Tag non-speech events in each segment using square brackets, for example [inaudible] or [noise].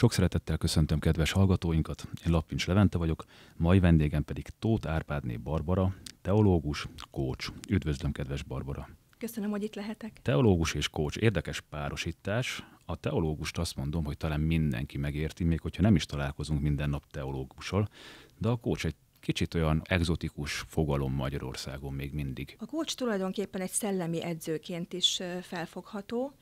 Sok szeretettel köszöntöm kedves hallgatóinkat, én Lappincs Levente vagyok, mai vendégem pedig Tóth Árpádné Barbara, teológus, kócs. Üdvözlöm, kedves Barbara! Köszönöm, hogy itt lehetek. Teológus és kócs, érdekes párosítás. A teológust azt mondom, hogy talán mindenki megérti, még hogyha nem is találkozunk minden nap teológussal, de a kócs egy kicsit olyan egzotikus fogalom Magyarországon még mindig. A kócs tulajdonképpen egy szellemi edzőként is felfogható,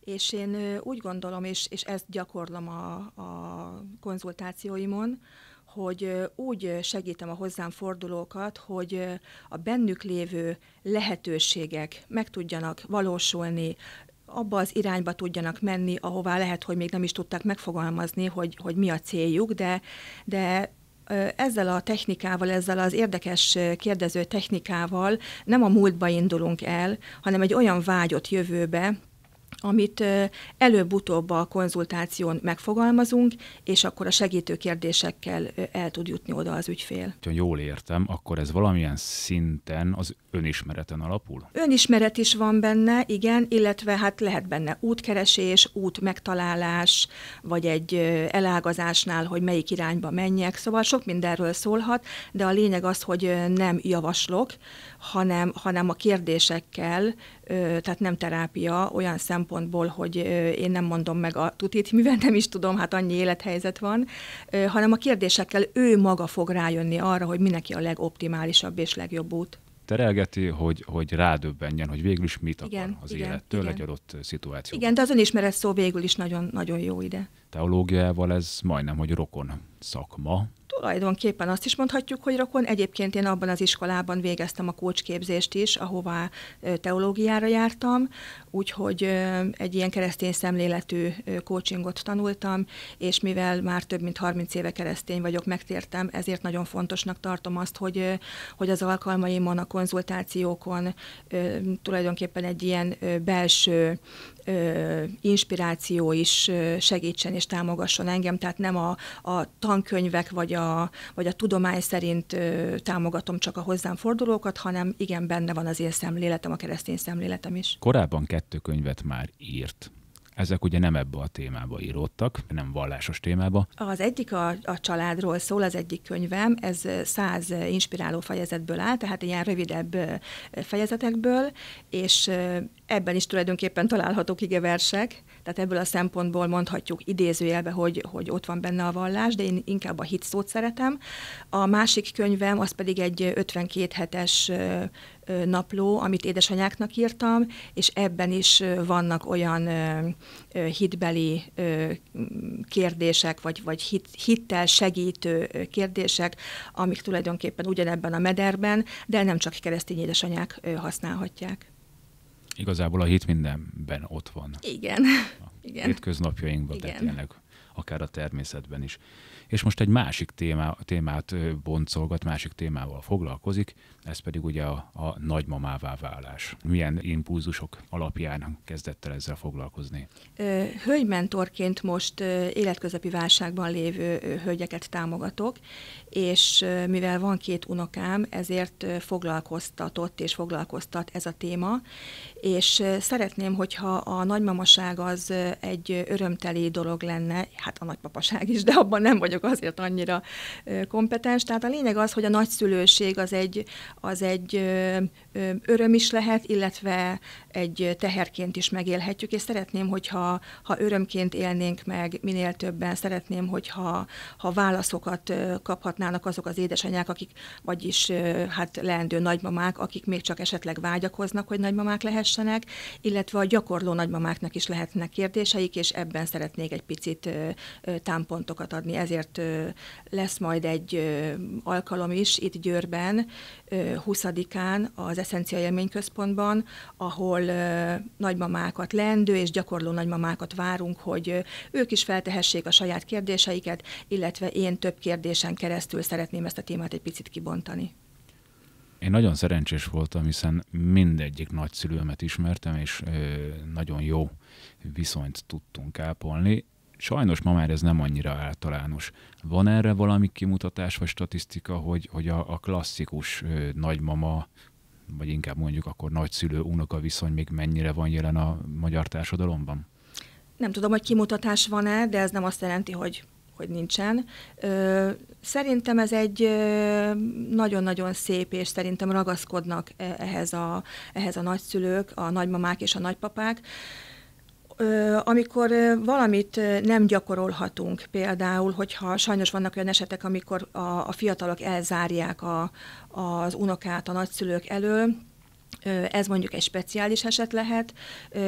és én úgy gondolom, és, és ezt gyakorlom a, a konzultációimon, hogy úgy segítem a hozzám fordulókat, hogy a bennük lévő lehetőségek meg tudjanak valósulni, abba az irányba tudjanak menni, ahová lehet, hogy még nem is tudták megfogalmazni, hogy, hogy mi a céljuk, de, de ezzel a technikával, ezzel az érdekes kérdező technikával nem a múltba indulunk el, hanem egy olyan vágyott jövőbe, amit előbb-utóbb a konzultáción megfogalmazunk, és akkor a segítő kérdésekkel el tud jutni oda az ügyfél. Ha jól értem, akkor ez valamilyen szinten az önismereten alapul? Önismeret is van benne, igen, illetve hát lehet benne útkeresés, út megtalálás, vagy egy elágazásnál, hogy melyik irányba menjek, szóval sok mindenről szólhat, de a lényeg az, hogy nem javaslok, hanem, hanem a kérdésekkel tehát nem terápia olyan szempontból, hogy én nem mondom meg a tutit, mivel nem is tudom, hát annyi élethelyzet van, hanem a kérdésekkel ő maga fog rájönni arra, hogy mindenki a legoptimálisabb és legjobb út terelgeti, hogy, hogy rádöbbenjen, hogy végül is mit igen, akar az igen, élettől igen. egy adott szituáció. Igen, de az önismeret szó végül is nagyon, nagyon jó ide teológiával ez majdnem, hogy rokon szakma. Tulajdonképpen azt is mondhatjuk, hogy rokon. Egyébként én abban az iskolában végeztem a kócsképzést is, ahová teológiára jártam, úgyhogy egy ilyen keresztény szemléletű coachingot tanultam, és mivel már több mint 30 éve keresztény vagyok, megtértem, ezért nagyon fontosnak tartom azt, hogy, hogy az alkalmaimon, a konzultációkon tulajdonképpen egy ilyen belső inspiráció is segítsen és támogasson engem, tehát nem a, a tankönyvek vagy a, vagy a tudomány szerint támogatom csak a hozzám fordulókat, hanem igen, benne van az én szemléletem, a keresztény szemléletem is. Korábban kettő könyvet már írt. Ezek ugye nem ebbe a témába íródtak, nem vallásos témába. Az egyik a, a családról szól, az egyik könyvem, ez száz inspiráló fejezetből áll, tehát ilyen rövidebb fejezetekből, és ebben is tulajdonképpen találhatók igeversek, tehát ebből a szempontból mondhatjuk idézőjelbe, hogy, hogy ott van benne a vallás, de én inkább a hit szót szeretem. A másik könyvem, az pedig egy 52 hetes napló, amit édesanyáknak írtam, és ebben is vannak olyan hitbeli kérdések, vagy, vagy hit, hittel segítő kérdések, amik tulajdonképpen ugyanebben a mederben, de nem csak keresztény édesanyák használhatják. Igazából a hit mindenben ott van. Igen. A [laughs] Igen. Hétköznapjainkban, de tényleg akár a természetben is. És most egy másik témá, témát boncolgat, másik témával foglalkozik, ez pedig ugye a, a nagymamává válás. Milyen impulzusok alapján kezdett el ezzel foglalkozni? Hölgymentorként most életközepi válságban lévő hölgyeket támogatok, és mivel van két unokám, ezért foglalkoztatott és foglalkoztat ez a téma, és szeretném, hogyha a nagymamaság az egy örömteli dolog lenne, hát a nagypapaság is, de abban nem vagyok azért annyira kompetens, tehát a lényeg az, hogy a nagyszülőség az egy, az egy öröm is lehet, illetve egy teherként is megélhetjük, és szeretném, hogyha ha örömként élnénk meg minél többen, szeretném, hogyha ha válaszokat kaphatnának azok az édesanyák, akik, vagyis hát leendő nagymamák, akik még csak esetleg vágyakoznak, hogy nagymamák lehessenek, illetve a gyakorló nagymamáknak is lehetnek kérdéseik, és ebben szeretnék egy picit támpontokat adni. Ezért lesz majd egy alkalom is itt Győrben, 20-án az Essencia Élményközpontban, ahol nagymamákat, lendő és gyakorló nagymamákat várunk, hogy ők is feltehessék a saját kérdéseiket, illetve én több kérdésen keresztül szeretném ezt a témát egy picit kibontani. Én nagyon szerencsés voltam, hiszen mindegyik nagyszülőmet ismertem, és nagyon jó viszonyt tudtunk ápolni sajnos ma már ez nem annyira általános. Van erre valami kimutatás vagy statisztika, hogy, hogy a, a klasszikus nagymama, vagy inkább mondjuk akkor nagyszülő unoka viszony még mennyire van jelen a magyar társadalomban? Nem tudom, hogy kimutatás van-e, de ez nem azt jelenti, hogy hogy nincsen. Ö, szerintem ez egy nagyon-nagyon szép, és szerintem ragaszkodnak e-, ehhez a, ehhez a nagyszülők, a nagymamák és a nagypapák. Ö, amikor valamit nem gyakorolhatunk, például, hogyha sajnos vannak olyan esetek, amikor a, a fiatalok elzárják a, az unokát a nagyszülők elől, ez mondjuk egy speciális eset lehet.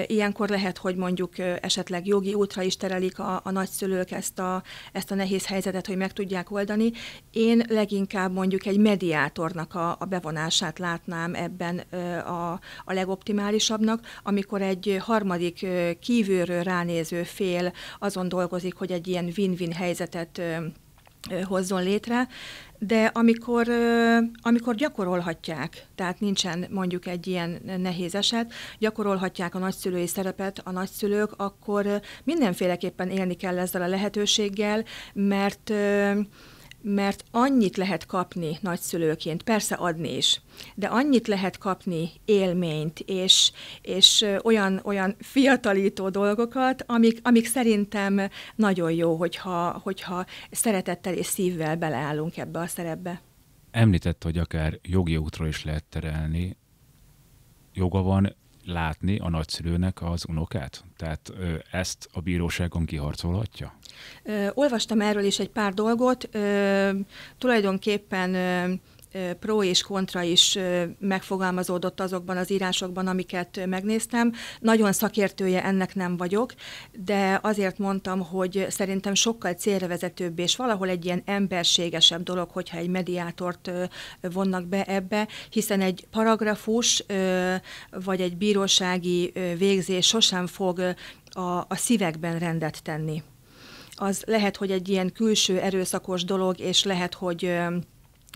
Ilyenkor lehet, hogy mondjuk esetleg jogi útra is terelik a, a nagyszülők ezt a, ezt a nehéz helyzetet, hogy meg tudják oldani. Én leginkább mondjuk egy mediátornak a, a bevonását látnám ebben a, a legoptimálisabbnak, amikor egy harmadik kívülről ránéző fél azon dolgozik, hogy egy ilyen win-win helyzetet hozzon létre de amikor, amikor gyakorolhatják, tehát nincsen mondjuk egy ilyen nehéz eset, gyakorolhatják a nagyszülői szerepet a nagyszülők, akkor mindenféleképpen élni kell ezzel a lehetőséggel, mert mert annyit lehet kapni nagyszülőként, persze adni is, de annyit lehet kapni élményt, és, és olyan, olyan fiatalító dolgokat, amik, amik szerintem nagyon jó, hogyha, hogyha szeretettel és szívvel beleállunk ebbe a szerepbe. Említett, hogy akár jogi útról is lehet terelni. Joga van látni a nagyszülőnek az unokát? Tehát ezt a bíróságon kiharcolhatja? Ö, olvastam erről is egy pár dolgot. Ö, tulajdonképpen ö, pro és kontra is megfogalmazódott azokban az írásokban, amiket megnéztem. Nagyon szakértője ennek nem vagyok, de azért mondtam, hogy szerintem sokkal célrevezetőbb és valahol egy ilyen emberségesebb dolog, hogyha egy mediátort vonnak be ebbe, hiszen egy paragrafus vagy egy bírósági végzés sosem fog a, a szívekben rendet tenni. Az lehet, hogy egy ilyen külső erőszakos dolog, és lehet, hogy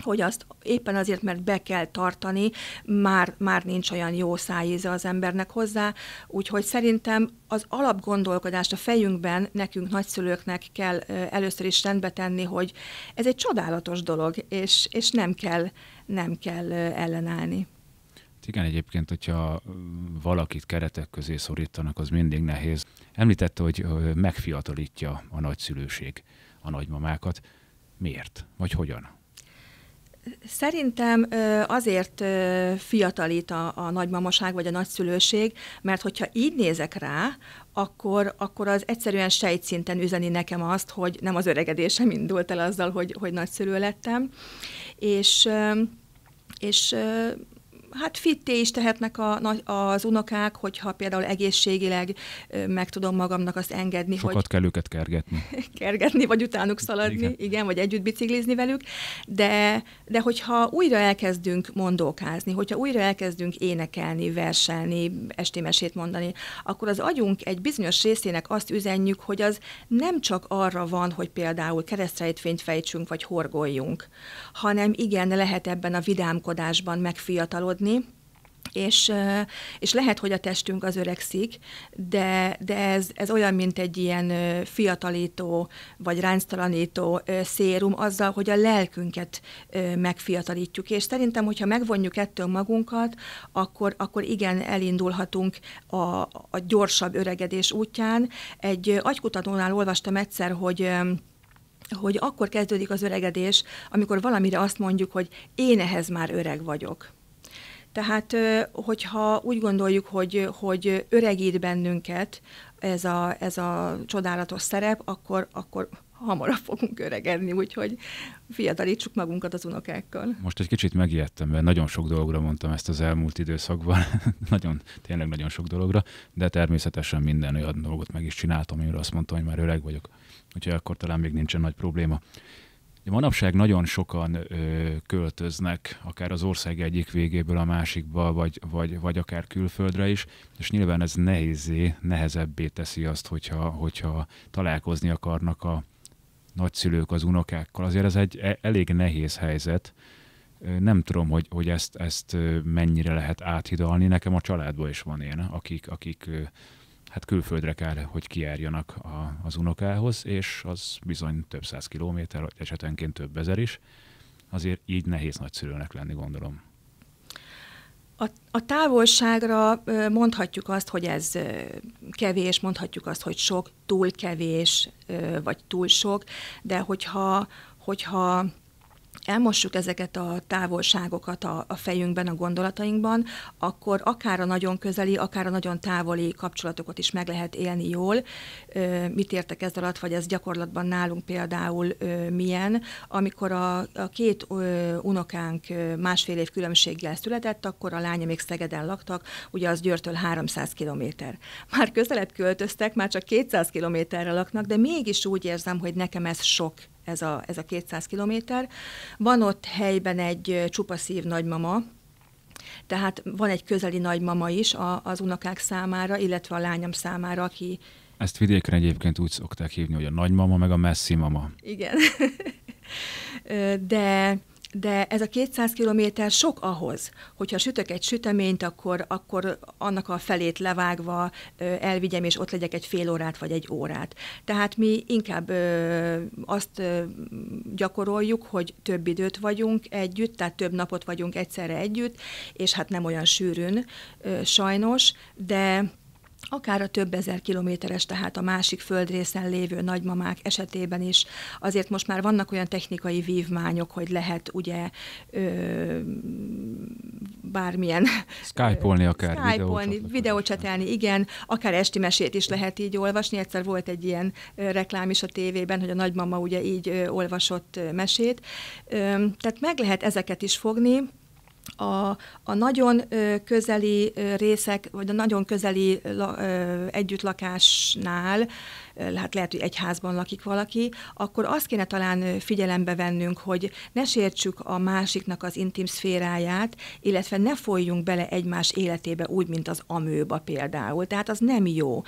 hogy azt éppen azért, mert be kell tartani, már, már nincs olyan jó szájíze az embernek hozzá, úgyhogy szerintem az alapgondolkodást a fejünkben nekünk nagyszülőknek kell először is rendbe tenni, hogy ez egy csodálatos dolog, és, és nem, kell, nem kell ellenállni. Igen, egyébként, hogyha valakit keretek közé szorítanak, az mindig nehéz. Említette, hogy megfiatalítja a nagyszülőség a nagymamákat. Miért? Vagy hogyan? Szerintem azért fiatalít a, a nagymamaság vagy a nagyszülőség, mert hogyha így nézek rá, akkor, akkor az egyszerűen sejtszinten üzeni nekem azt, hogy nem az öregedésem indult el azzal, hogy, hogy nagyszülő lettem. És és hát fitté is tehetnek a, az unokák, hogyha például egészségileg meg tudom magamnak azt engedni. Sokat hogy kell őket kergetni. [laughs] kergetni, vagy utánuk szaladni, igen. igen, vagy együtt biciklizni velük, de, de hogyha újra elkezdünk mondókázni, hogyha újra elkezdünk énekelni, verselni, estémesét mondani, akkor az agyunk egy bizonyos részének azt üzenjük, hogy az nem csak arra van, hogy például keresztrejtfényt fejtsünk, vagy horgoljunk, hanem igen, lehet ebben a vidámkodásban megfiatalodni, dolgozni, és, és lehet, hogy a testünk az öregszik, de, de ez, ez olyan, mint egy ilyen fiatalító vagy ránctalanító szérum, azzal, hogy a lelkünket megfiatalítjuk. És szerintem, hogyha megvonjuk ettől magunkat, akkor, akkor igen, elindulhatunk a, a gyorsabb öregedés útján. Egy agykutatónál olvastam egyszer, hogy hogy akkor kezdődik az öregedés, amikor valamire azt mondjuk, hogy én ehhez már öreg vagyok. Tehát, hogyha úgy gondoljuk, hogy, hogy öregít bennünket ez a, ez a csodálatos szerep, akkor, akkor hamarabb fogunk öregedni, úgyhogy fiatalítsuk magunkat az unokákkal. Most egy kicsit megijedtem, mert nagyon sok dologra mondtam ezt az elmúlt időszakban, [laughs] nagyon, tényleg nagyon sok dologra, de természetesen minden olyan dolgot meg is csináltam, amire azt mondtam, hogy már öreg vagyok, úgyhogy akkor talán még nincsen nagy probléma. Manapság nagyon sokan ö, költöznek, akár az ország egyik végéből a másikba, vagy, vagy, vagy akár külföldre is, és nyilván ez nehézé, nehezebbé teszi azt, hogyha, hogyha találkozni akarnak a nagyszülők az unokákkal. Azért ez egy e, elég nehéz helyzet. Nem tudom, hogy, hogy ezt, ezt mennyire lehet áthidalni. Nekem a családban is van ilyen, akik, akik hát külföldre kell, hogy kijárjanak a, az unokához, és az bizony több száz kilométer, esetenként több ezer is. Azért így nehéz nagyszülőnek lenni, gondolom. A, a távolságra mondhatjuk azt, hogy ez kevés, mondhatjuk azt, hogy sok, túl kevés, vagy túl sok, de hogyha, hogyha elmossuk ezeket a távolságokat a, a fejünkben, a gondolatainkban, akkor akár a nagyon közeli, akár a nagyon távoli kapcsolatokat is meg lehet élni jól. Ö, mit értek ez alatt, vagy ez gyakorlatban nálunk például ö, milyen? Amikor a, a két ö, unokánk másfél év különbséggel született, akkor a lánya még Szegeden laktak, ugye az Győrtől 300 kilométer. Már közelebb költöztek, már csak 200 kilométerre laknak, de mégis úgy érzem, hogy nekem ez sok ez a, ez a 200 kilométer. Van ott helyben egy csupaszív nagymama, tehát van egy közeli nagymama is a, az unokák számára, illetve a lányom számára, aki... Ezt vidéken egyébként úgy szokták hívni, hogy a nagymama meg a messzi mama. Igen. [laughs] De de ez a 200 kilométer sok ahhoz, hogyha sütök egy süteményt, akkor, akkor annak a felét levágva elvigyem, és ott legyek egy fél órát vagy egy órát. Tehát mi inkább azt gyakoroljuk, hogy több időt vagyunk együtt, tehát több napot vagyunk egyszerre együtt, és hát nem olyan sűrűn sajnos, de akár a több ezer kilométeres, tehát a másik földrészen lévő nagymamák esetében is. Azért most már vannak olyan technikai vívmányok, hogy lehet ugye ö, bármilyen... Skype-olni akár. Skype-olni, videócsetelni, igen. Akár esti mesét is lehet így olvasni. Egyszer volt egy ilyen reklám is a tévében, hogy a nagymama ugye így olvasott mesét. Ö, tehát meg lehet ezeket is fogni, a, a nagyon közeli részek, vagy a nagyon közeli együttlakásnál hát lehet, hogy egy házban lakik valaki, akkor azt kéne talán figyelembe vennünk, hogy ne sértsük a másiknak az intim szféráját, illetve ne folyjunk bele egymás életébe úgy, mint az amőba például. Tehát az nem jó.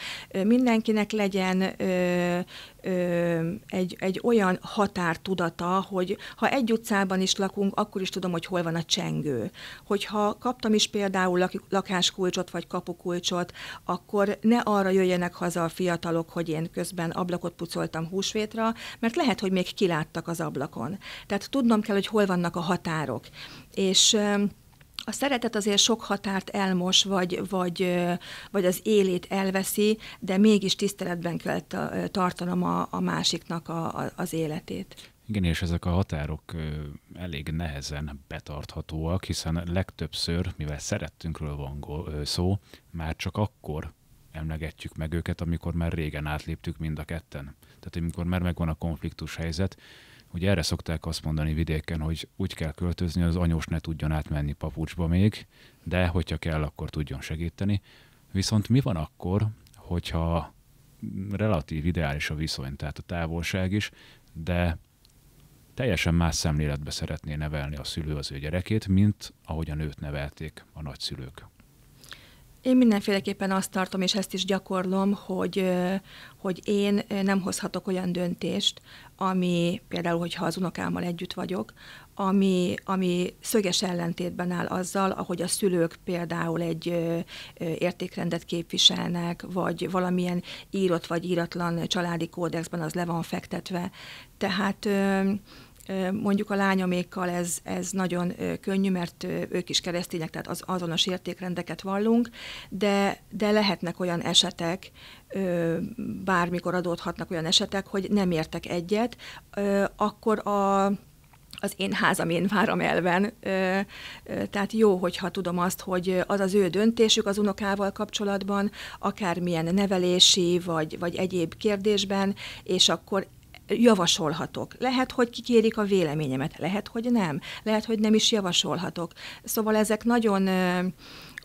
Mindenkinek legyen ö, ö, egy, egy olyan határtudata, hogy ha egy utcában is lakunk, akkor is tudom, hogy hol van a csengő. Hogyha kaptam is például lak, lakáskulcsot vagy kapukulcsot, akkor ne arra jöjjenek haza a fiatalok, hogy én közben ablakot pucoltam húsvétra, mert lehet, hogy még kiláttak az ablakon. Tehát tudnom kell, hogy hol vannak a határok. És a szeretet azért sok határt elmos, vagy, vagy, vagy az élét elveszi, de mégis tiszteletben kell tartanom a, a másiknak a, a, az életét. Igen, és ezek a határok elég nehezen betarthatóak, hiszen legtöbbször, mivel szerettünkről van szó, már csak akkor emlegetjük meg őket, amikor már régen átléptük mind a ketten. Tehát amikor már megvan a konfliktus helyzet, hogy erre szokták azt mondani vidéken, hogy úgy kell költözni, hogy az anyós ne tudjon átmenni papucsba még, de hogyha kell, akkor tudjon segíteni. Viszont mi van akkor, hogyha relatív ideális a viszony, tehát a távolság is, de teljesen más szemléletbe szeretné nevelni a szülő az ő gyerekét, mint ahogyan őt nevelték a nagyszülők. Én mindenféleképpen azt tartom, és ezt is gyakorlom, hogy, hogy én nem hozhatok olyan döntést, ami például, hogyha az unokámmal együtt vagyok, ami, ami szöges ellentétben áll azzal, ahogy a szülők például egy értékrendet képviselnek, vagy valamilyen írott vagy íratlan családi kódexben az le van fektetve. Tehát ö, Mondjuk a lányomékkal ez, ez nagyon könnyű, mert ők is keresztények, tehát az, azonos értékrendeket vallunk, de, de lehetnek olyan esetek, bármikor adódhatnak olyan esetek, hogy nem értek egyet, akkor a az én házam, én váram elven. Tehát jó, hogyha tudom azt, hogy az az ő döntésük az unokával kapcsolatban, akármilyen nevelési vagy, vagy egyéb kérdésben, és akkor javasolhatok. Lehet, hogy kikérik a véleményemet, lehet, hogy nem, lehet, hogy nem is javasolhatok. Szóval ezek nagyon ö,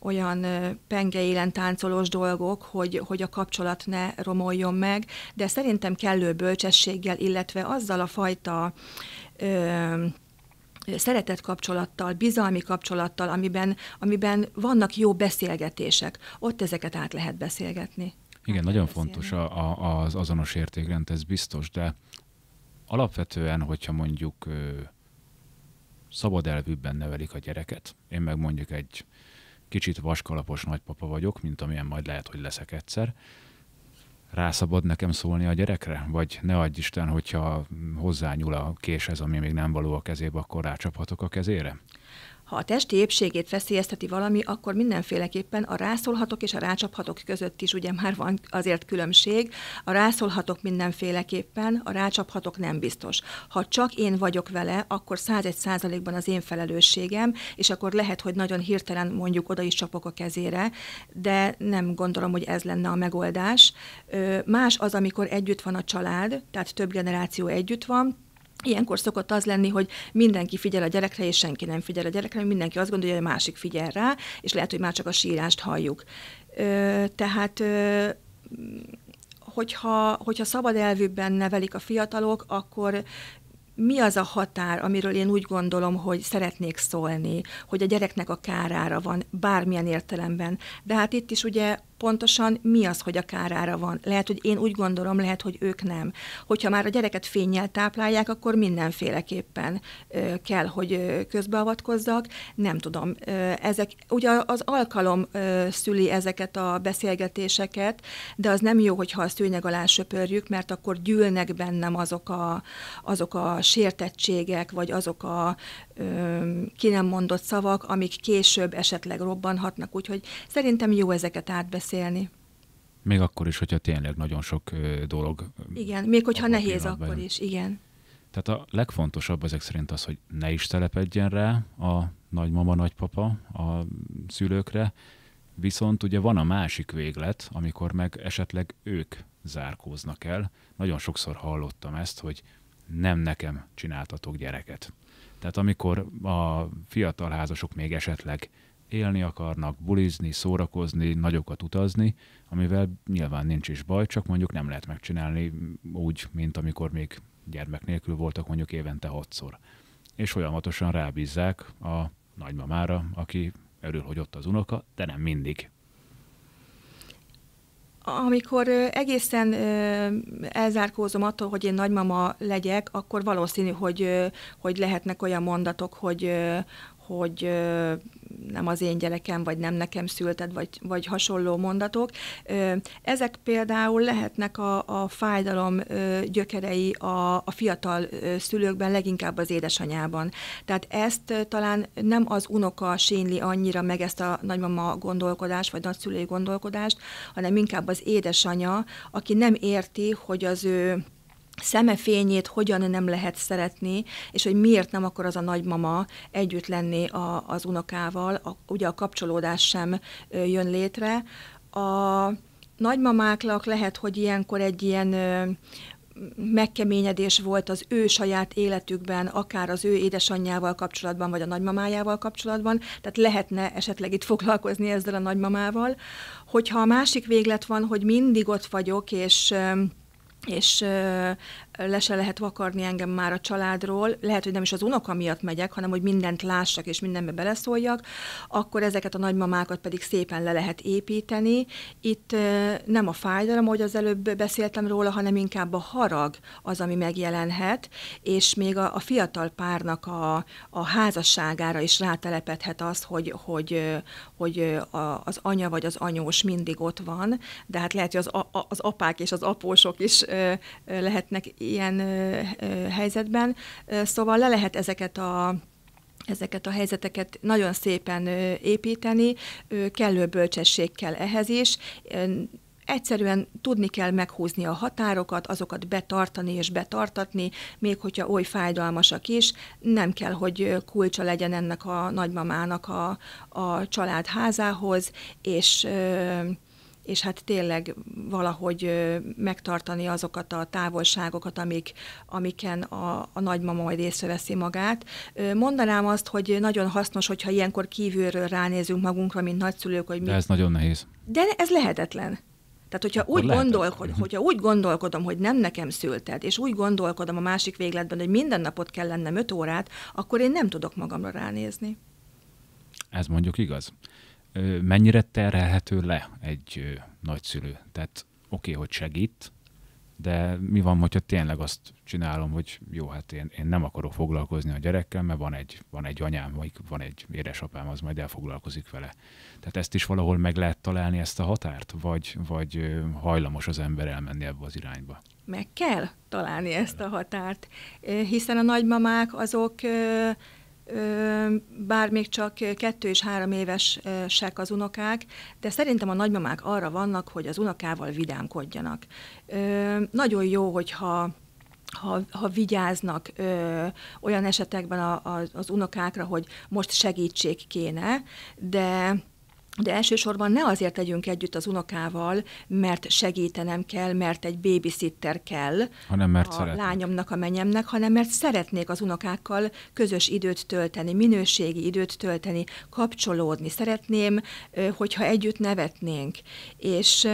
olyan penge élen táncolós dolgok, hogy, hogy a kapcsolat ne romoljon meg, de szerintem kellő bölcsességgel, illetve azzal a fajta ö, szeretett kapcsolattal, bizalmi kapcsolattal, amiben, amiben vannak jó beszélgetések. Ott ezeket át lehet beszélgetni. Igen, hát, nagyon fontos a, a, az azonos értékrend, ez biztos, de alapvetően, hogyha mondjuk szabad elvűbben nevelik a gyereket, én meg mondjuk egy kicsit vaskalapos nagypapa vagyok, mint amilyen majd lehet, hogy leszek egyszer, rászabad nekem szólni a gyerekre? Vagy ne adj Isten, hogyha hozzányúl a kés, ez ami még nem való a kezébe, akkor rácsaphatok a kezére? Ha a testi épségét veszélyezteti valami, akkor mindenféleképpen a rászólhatok és a rácsaphatok között is ugye már van azért különbség. A rászólhatok mindenféleképpen, a rácsaphatok nem biztos. Ha csak én vagyok vele, akkor 101 százalékban az én felelősségem, és akkor lehet, hogy nagyon hirtelen mondjuk oda is csapok a kezére, de nem gondolom, hogy ez lenne a megoldás. Más az, amikor együtt van a család, tehát több generáció együtt van, Ilyenkor szokott az lenni, hogy mindenki figyel a gyerekre, és senki nem figyel a gyerekre, mindenki azt gondolja, hogy a másik figyel rá, és lehet, hogy már csak a sírást halljuk. Ö, tehát ö, hogyha, hogyha szabad elvűbben nevelik a fiatalok, akkor mi az a határ, amiről én úgy gondolom, hogy szeretnék szólni, hogy a gyereknek a kárára van bármilyen értelemben. De hát itt is ugye pontosan mi az, hogy a kárára van. Lehet, hogy én úgy gondolom, lehet, hogy ők nem. Hogyha már a gyereket fényjel táplálják, akkor mindenféleképpen ö, kell, hogy közbeavatkozzak. Nem tudom. Ö, ezek, ugye az alkalom ö, szüli ezeket a beszélgetéseket, de az nem jó, hogyha a szőnyeg alá söpörjük, mert akkor gyűlnek bennem azok a, azok a sértettségek, vagy azok a ö, ki nem mondott szavak, amik később esetleg robbanhatnak. Úgyhogy szerintem jó ezeket átbeszélni beszélni. Még akkor is, hogyha tényleg nagyon sok dolog. Igen, még hogyha nehéz, akkor is, igen. Tehát a legfontosabb ezek szerint az, hogy ne is telepedjen rá a nagymama, nagypapa a szülőkre, viszont ugye van a másik véglet, amikor meg esetleg ők zárkóznak el. Nagyon sokszor hallottam ezt, hogy nem nekem csináltatok gyereket. Tehát amikor a fiatal házasok még esetleg élni akarnak, bulizni, szórakozni, nagyokat utazni, amivel nyilván nincs is baj, csak mondjuk nem lehet megcsinálni úgy, mint amikor még gyermek nélkül voltak mondjuk évente hatszor. És folyamatosan rábízzák a nagymamára, aki örül, hogy ott az unoka, de nem mindig. Amikor egészen elzárkózom attól, hogy én nagymama legyek, akkor valószínű, hogy, hogy lehetnek olyan mondatok, hogy, hogy nem az én gyerekem, vagy nem nekem szülted, vagy, vagy hasonló mondatok. Ezek például lehetnek a, a fájdalom gyökerei a, a fiatal szülőkben, leginkább az édesanyában. Tehát ezt talán nem az unoka sényli annyira meg ezt a nagymama gondolkodást, vagy nagyszülői gondolkodást, hanem inkább az édesanya, aki nem érti, hogy az ő szeme fényét, hogyan nem lehet szeretni, és hogy miért nem akar az a nagymama együtt lenni a, az unokával, a, ugye a kapcsolódás sem jön létre. A nagymamáknak lehet, hogy ilyenkor egy ilyen megkeményedés volt az ő saját életükben, akár az ő édesanyjával kapcsolatban, vagy a nagymamájával kapcsolatban, tehát lehetne esetleg itt foglalkozni ezzel a nagymamával. Hogyha a másik véglet van, hogy mindig ott vagyok, és és le se lehet vakarni engem már a családról, lehet, hogy nem is az unoka miatt megyek, hanem hogy mindent lássak és mindenbe beleszóljak, akkor ezeket a nagymamákat pedig szépen le lehet építeni. Itt nem a fájdalom, ahogy az előbb beszéltem róla, hanem inkább a harag az, ami megjelenhet, és még a, a fiatal párnak a, a házasságára is rátelepedhet az, hogy, hogy, hogy a, az anya vagy az anyós mindig ott van, de hát lehet, hogy az, a, az apák és az apósok is lehetnek ilyen helyzetben. Szóval le lehet ezeket a ezeket a helyzeteket nagyon szépen építeni, kellő bölcsesség kell ehhez is. egyszerűen tudni kell meghúzni a határokat, azokat betartani és betartatni, még hogyha oly fájdalmasak is, nem kell, hogy kulcsa legyen ennek a nagymamának a, a családházához, és és hát tényleg valahogy megtartani azokat a távolságokat, amik, amiken a, a nagymama majd észreveszi magát. Mondanám azt, hogy nagyon hasznos, hogyha ilyenkor kívülről ránézünk magunkra, mint nagyszülők, hogy mi... De ez nagyon nehéz. De ez lehetetlen. Tehát, hogyha úgy, lehet, gondolkod, hogyha úgy gondolkodom, hogy nem nekem szülted, és úgy gondolkodom a másik végletben, hogy minden napot kell lennem öt órát, akkor én nem tudok magamra ránézni. Ez mondjuk igaz mennyire terhelhető le egy nagyszülő. Tehát oké, okay, hogy segít, de mi van, hogyha tényleg azt csinálom, hogy jó, hát én, én nem akarok foglalkozni a gyerekkel, mert van egy, van egy anyám, vagy van egy édesapám, az majd elfoglalkozik vele. Tehát ezt is valahol meg lehet találni, ezt a határt, vagy, vagy hajlamos az ember elmenni ebbe az irányba? Meg kell találni ezt a határt, hiszen a nagymamák azok bár még csak kettő és három évesek az unokák, de szerintem a nagymamák arra vannak, hogy az unokával vidámkodjanak. Nagyon jó, hogyha ha, ha vigyáznak ö, olyan esetekben a, a, az unokákra, hogy most segítség kéne, de de elsősorban ne azért tegyünk együtt az unokával, mert segítenem kell, mert egy babysitter kell hanem mert a szeretnék. lányomnak, a menyemnek, hanem mert szeretnék az unokákkal közös időt tölteni, minőségi időt tölteni, kapcsolódni. Szeretném, hogyha együtt nevetnénk. És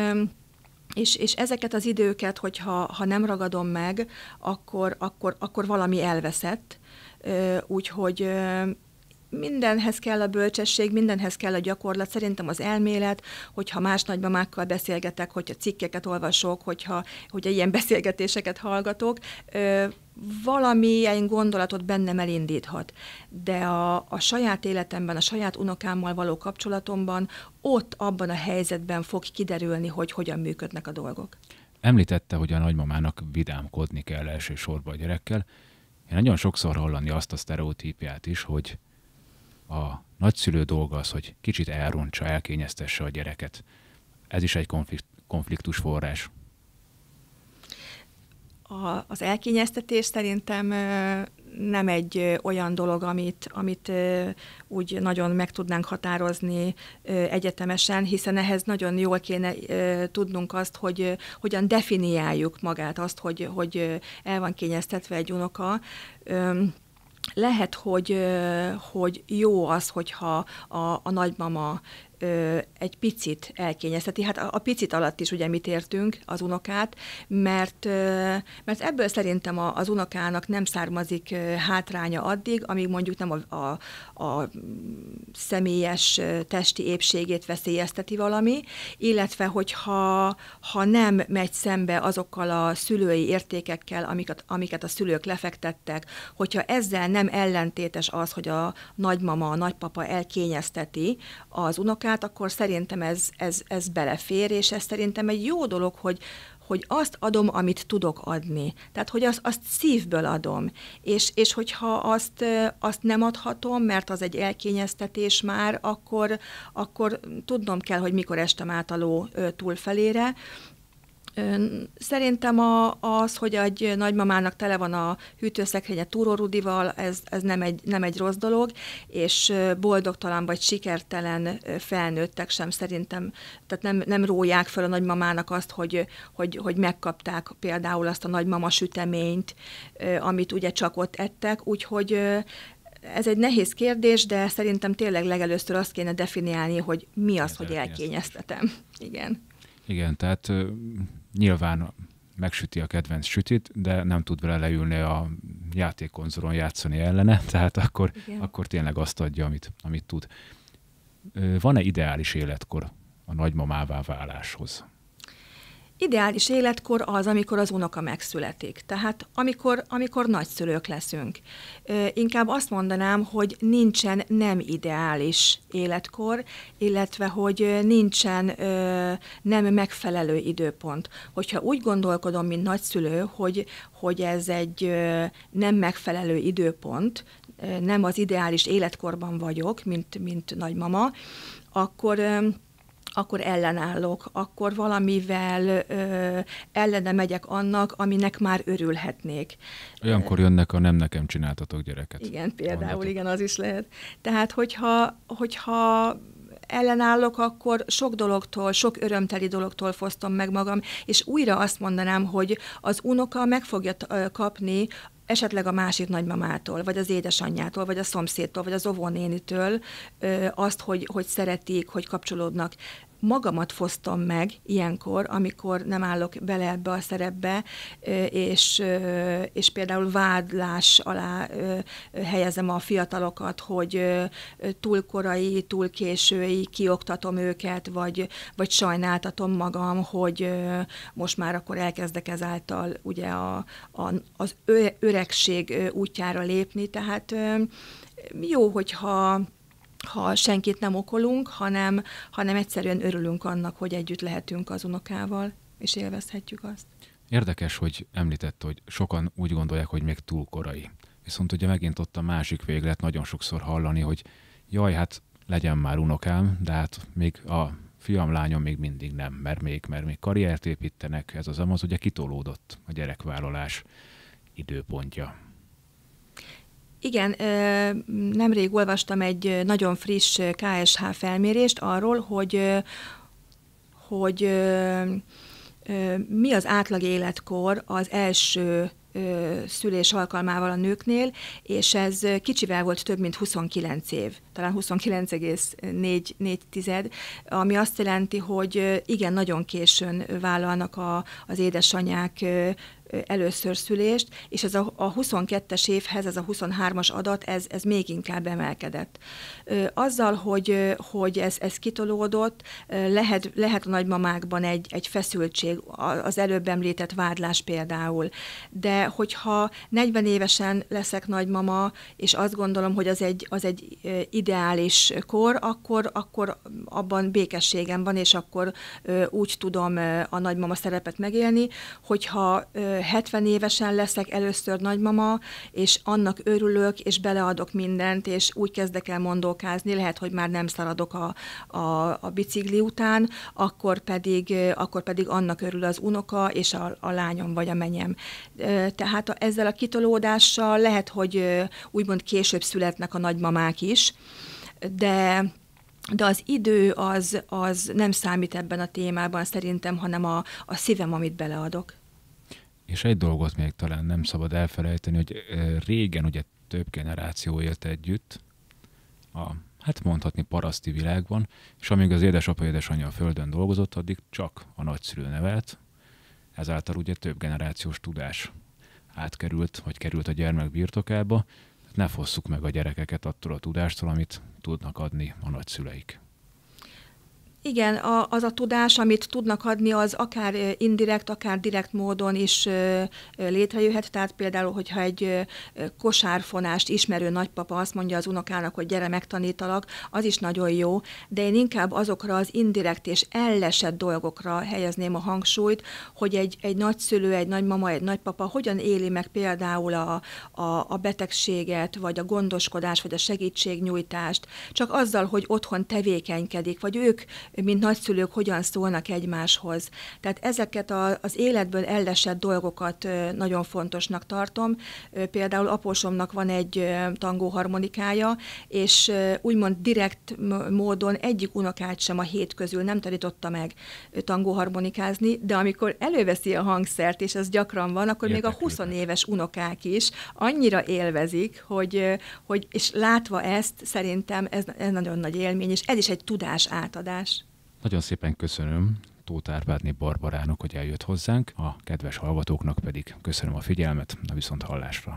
és, és ezeket az időket, hogyha ha nem ragadom meg, akkor, akkor, akkor valami elveszett. Úgyhogy mindenhez kell a bölcsesség, mindenhez kell a gyakorlat, szerintem az elmélet, hogyha más nagymamákkal beszélgetek, hogyha cikkeket olvasok, hogyha, hogyha ilyen beszélgetéseket hallgatok, ö, valamilyen gondolatot bennem elindíthat. De a, a saját életemben, a saját unokámmal való kapcsolatomban, ott abban a helyzetben fog kiderülni, hogy hogyan működnek a dolgok. Említette, hogy a nagymamának vidámkodni kell elsősorban a gyerekkel. Én nagyon sokszor hallani azt a sztereotípiát is, hogy a nagyszülő dolga az, hogy kicsit elrontsa, elkényeztesse a gyereket. Ez is egy konfliktus forrás. A, az elkényeztetés szerintem nem egy olyan dolog, amit, amit úgy nagyon meg tudnánk határozni egyetemesen, hiszen ehhez nagyon jól kéne tudnunk azt, hogy hogyan definiáljuk magát azt, hogy, hogy el van kényeztetve egy unoka lehet, hogy, hogy jó az, hogyha a, a nagymama ö, egy picit elkényezteti. Hát a, a picit alatt is ugye mit értünk az unokát, mert ö, mert ebből szerintem a, az unokának nem származik ö, hátránya addig, amíg mondjuk nem a, a, a személyes testi épségét veszélyezteti valami, illetve hogyha ha nem megy szembe azokkal a szülői értékekkel, amiket, amiket a szülők lefektettek, hogyha ezzel nem ellentétes az, hogy a nagymama, a nagypapa elkényezteti az unokát, munkát, akkor szerintem ez, ez, ez belefér, és ez szerintem egy jó dolog, hogy, hogy azt adom, amit tudok adni. Tehát, hogy azt, azt szívből adom. És, és hogyha azt, azt nem adhatom, mert az egy elkényeztetés már, akkor, akkor tudnom kell, hogy mikor estem át a ló túlfelére. Szerintem a, az, hogy egy nagymamának tele van a hűtőszekrénye túrórudival, ez, ez nem, egy, nem egy rossz dolog, és boldogtalan vagy sikertelen felnőttek sem szerintem, tehát nem, nem róják fel a nagymamának azt, hogy, hogy, hogy megkapták például azt a nagymama süteményt, amit ugye csak ott ettek, úgyhogy ez egy nehéz kérdés, de szerintem tényleg legelőször azt kéne definiálni, hogy mi az, hogy elkényeztetem. Igen. Igen, tehát nyilván megsüti a kedvenc sütit, de nem tud vele leülni a játékkonzolon játszani ellene, [laughs] tehát akkor, Igen. akkor tényleg azt adja, amit, amit tud. Van-e ideális életkor a nagymamává váláshoz? Ideális életkor az, amikor az unoka megszületik, tehát amikor, amikor nagyszülők leszünk. Inkább azt mondanám, hogy nincsen nem ideális életkor, illetve hogy nincsen nem megfelelő időpont. Hogyha úgy gondolkodom, mint nagyszülő, hogy, hogy ez egy nem megfelelő időpont, nem az ideális életkorban vagyok, mint, mint nagymama, akkor akkor ellenállok, akkor valamivel ö, ellene megyek annak, aminek már örülhetnék. Olyankor jönnek a nem nekem csináltatok gyereket. Igen, például, mondatok. igen, az is lehet. Tehát, hogyha, hogyha ellenállok, akkor sok dologtól, sok örömteli dologtól fosztom meg magam, és újra azt mondanám, hogy az unoka meg fogja kapni esetleg a másik nagymamától, vagy az édesanyjától, vagy a szomszédtól, vagy az óvónénitől azt, hogy, hogy szeretik, hogy kapcsolódnak magamat fosztom meg ilyenkor, amikor nem állok bele ebbe a szerepbe, és, és például vádlás alá helyezem a fiatalokat, hogy túl korai, túl késői kioktatom őket, vagy, vagy sajnáltatom magam, hogy most már akkor elkezdek ezáltal ugye a, a, az öregség útjára lépni, tehát jó, hogyha ha senkit nem okolunk, hanem, hanem egyszerűen örülünk annak, hogy együtt lehetünk az unokával, és élvezhetjük azt. Érdekes, hogy említett, hogy sokan úgy gondolják, hogy még túl korai. Viszont ugye megint ott a másik véglet nagyon sokszor hallani, hogy jaj, hát legyen már unokám, de hát még a fiam, lányom még mindig nem, mert még, mert még karriert építenek, ez az amaz, ugye kitolódott a gyerekvállalás időpontja. Igen, nemrég olvastam egy nagyon friss KSH felmérést arról, hogy, hogy mi az átlag életkor az első szülés alkalmával a nőknél, és ez kicsivel volt több, mint 29 év talán 29,4, ami azt jelenti, hogy igen, nagyon későn vállalnak a, az édesanyák először szülést, és ez a, a 22-es évhez, ez a 23-as adat, ez, ez még inkább emelkedett. Azzal, hogy, hogy ez, ez kitolódott, lehet, lehet a nagymamákban egy, egy feszültség, az előbb említett vádlás például, de hogyha 40 évesen leszek nagymama, és azt gondolom, hogy az egy, az egy idő ideális kor, akkor, akkor abban békességem van, és akkor úgy tudom a nagymama szerepet megélni, hogyha 70 évesen leszek először nagymama, és annak örülök, és beleadok mindent, és úgy kezdek el mondókázni, lehet, hogy már nem szaladok a, a, a bicikli után, akkor pedig, akkor pedig annak örül az unoka, és a, a lányom vagy a menyem. Tehát a, ezzel a kitolódással lehet, hogy úgymond később születnek a nagymamák is, de de az idő az, az nem számít ebben a témában szerintem, hanem a, a szívem, amit beleadok. És egy dolgot még talán nem szabad elfelejteni, hogy régen ugye több generáció élt együtt a, hát mondhatni paraszti világban, és amíg az édesapa, édesanyja a földön dolgozott, addig csak a nagyszülő nevelt, ezáltal ugye több generációs tudás átkerült, vagy került a gyermek birtokába, ne fosszuk meg a gyerekeket attól a tudástól, amit tudnak adni a nagyszüleik. Igen, a, az a tudás, amit tudnak adni, az akár indirekt, akár direkt módon is létrejöhet. Tehát például, hogyha egy kosárfonást ismerő nagypapa azt mondja az unokának, hogy gyere, megtanítalak, az is nagyon jó, de én inkább azokra az indirekt és ellesett dolgokra helyezném a hangsúlyt, hogy egy, egy nagyszülő, egy nagymama, egy nagypapa hogyan éli meg például a, a, a betegséget, vagy a gondoskodást, vagy a segítségnyújtást, csak azzal, hogy otthon tevékenykedik, vagy ők mint nagyszülők hogyan szólnak egymáshoz. Tehát ezeket a, az életből ellesett dolgokat nagyon fontosnak tartom. Például apósomnak van egy tangóharmonikája, és úgymond direkt módon egyik unokát sem a hét közül nem tanította meg tangóharmonikázni, de amikor előveszi a hangszert, és ez gyakran van, akkor Érdekül. még a 20 éves unokák is annyira élvezik, hogy, hogy és látva ezt, szerintem ez, ez nagyon nagy élmény, és ez is egy tudás átadás. Nagyon szépen köszönöm Tóth Árpádné Barbarának, hogy eljött hozzánk, a kedves hallgatóknak pedig köszönöm a figyelmet, a viszont hallásra.